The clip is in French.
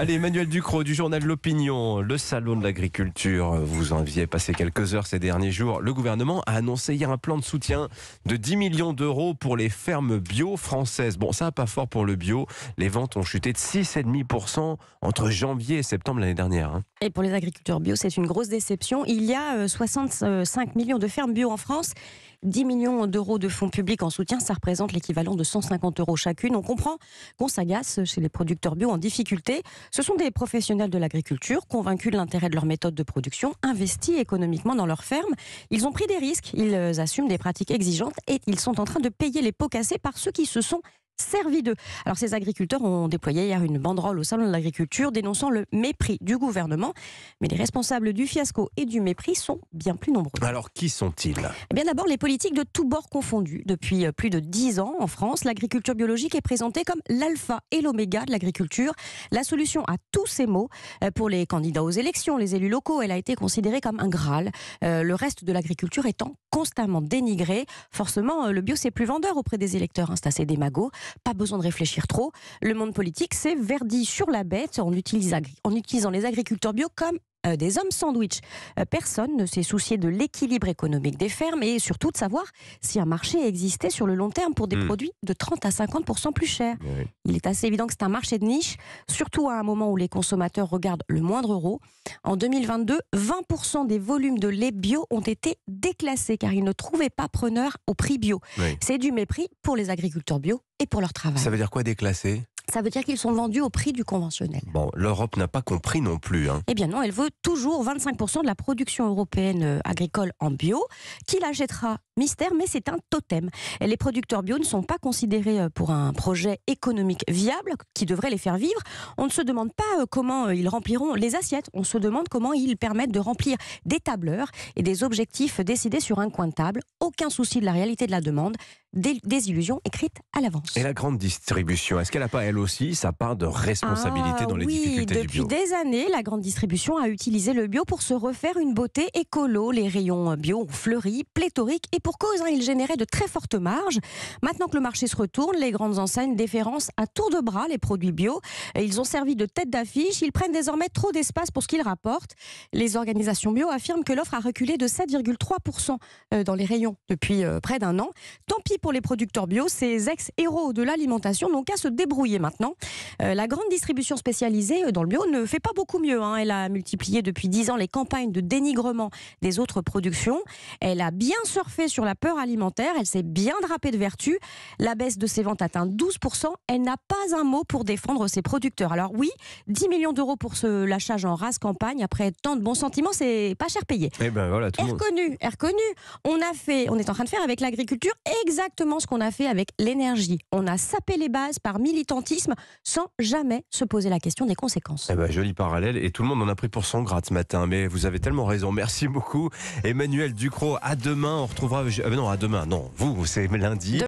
Allez, Emmanuel Ducrot du journal L'Opinion, le salon de l'agriculture. Euh, vous en aviez passé quelques heures ces derniers jours. Le gouvernement a annoncé hier un plan de soutien de 10 millions d'euros pour les fermes bio françaises. Bon, ça n'a pas fort pour le bio. Les ventes ont chuté de 6,5% entre janvier et septembre l'année dernière. Hein. Et pour les agriculteurs bio, c'est une grosse déception. Il y a 65 euh, millions de fermes bio en France 10 millions d'euros de fonds publics en soutien, ça représente l'équivalent de 150 euros chacune. On comprend qu'on s'agace chez les producteurs bio en difficulté. Ce sont des professionnels de l'agriculture convaincus de l'intérêt de leur méthode de production, investis économiquement dans leurs fermes. Ils ont pris des risques, ils assument des pratiques exigeantes et ils sont en train de payer les pots cassés par ceux qui se sont servi d'eux. Alors ces agriculteurs ont déployé hier une banderole au salon de l'agriculture dénonçant le mépris du gouvernement, mais les responsables du fiasco et du mépris sont bien plus nombreux. Alors qui sont-ils Eh bien d'abord les politiques de tous bords confondus. Depuis euh, plus de 10 ans en France, l'agriculture biologique est présentée comme l'alpha et l'oméga de l'agriculture, la solution à tous ces maux euh, pour les candidats aux élections, les élus locaux, elle a été considérée comme un graal, euh, le reste de l'agriculture étant constamment dénigré. Forcément le bio c'est plus vendeur auprès des électeurs, hein, c'est assez pas besoin de réfléchir trop. Le monde politique, c'est Verdi sur la bête en, utilisant les agriculteurs bio comme euh, des hommes sandwich. Euh, personne ne s'est soucié de l'équilibre économique des fermes et surtout de savoir si un marché existait sur le long terme pour des hmm. produits de 30 à 50 plus chers. Il est assez évident que c'est un marché de niche, surtout à un moment où les consommateurs regardent le moindre euro. En 2022, 20 des volumes de lait bio ont été déclassés car ils ne trouvaient pas preneur au prix bio. C'est du mépris pour les agriculteurs bio et pour leur travail. Ça veut dire quoi déclasser ça veut dire qu'ils sont vendus au prix du conventionnel. Bon, l'Europe n'a pas compris non plus. Hein. Eh bien non, elle veut toujours 25% de la production européenne euh, agricole en bio, qu'il jettera mystère, mais c'est un totem. Les producteurs bio ne sont pas considérés euh, pour un projet économique viable qui devrait les faire vivre. On ne se demande pas euh, comment ils rempliront les assiettes, on se demande comment ils permettent de remplir des tableurs et des objectifs décidés sur un coin de table. Aucun souci de la réalité de la demande, des, illusions écrites à l'avance. Et la grande distribution, est-ce qu'elle n'a pas elle aussi sa part de responsabilité ah dans les oui, difficultés du bio Depuis des années, la grande distribution a utilisé le bio pour se refaire une beauté écolo. Les rayons bio ont fleuri, pléthoriques, et pour cause, hein, ils généraient de très fortes marges. Maintenant que le marché se retourne, les grandes enseignes déférencent à tour de bras les produits bio. Ils ont servi de tête d'affiche, ils prennent désormais trop d'espace pour ce qu'ils rapportent. Les organisations bio affirment que l'offre a reculé de 7,3% euh, dans les rayons depuis euh, près d'un an. Tant pis pour les producteurs bio, ces ex-héros de l'alimentation n'ont qu'à se débrouiller maintenant. Euh, la grande distribution spécialisée euh, dans le bio ne fait pas beaucoup mieux. Hein. Elle a multiplié depuis 10 ans les campagnes de dénigrement des autres productions. Elle a bien surfé sur la peur alimentaire. Elle s'est bien drapée de vertu. La baisse de ses ventes atteint 12%. Elle n'a pas un mot pour défendre ses producteurs. Alors oui, 10 millions d'euros pour ce lâchage en race campagne après tant de bons sentiments, c'est pas cher payé. Et eh ben voilà, tout reconnu. On a fait, on est en train de faire avec l'agriculture exactement exactement ce qu'on a fait avec l'énergie. On a sapé les bases par militantisme sans jamais se poser la question des conséquences. Eh ben, joli parallèle et tout le monde en a pris pour son gras ce matin. Mais vous avez tellement raison. Merci beaucoup, Emmanuel Ducrot. À demain, on retrouvera. Euh, non, à demain. Non, vous, c'est lundi.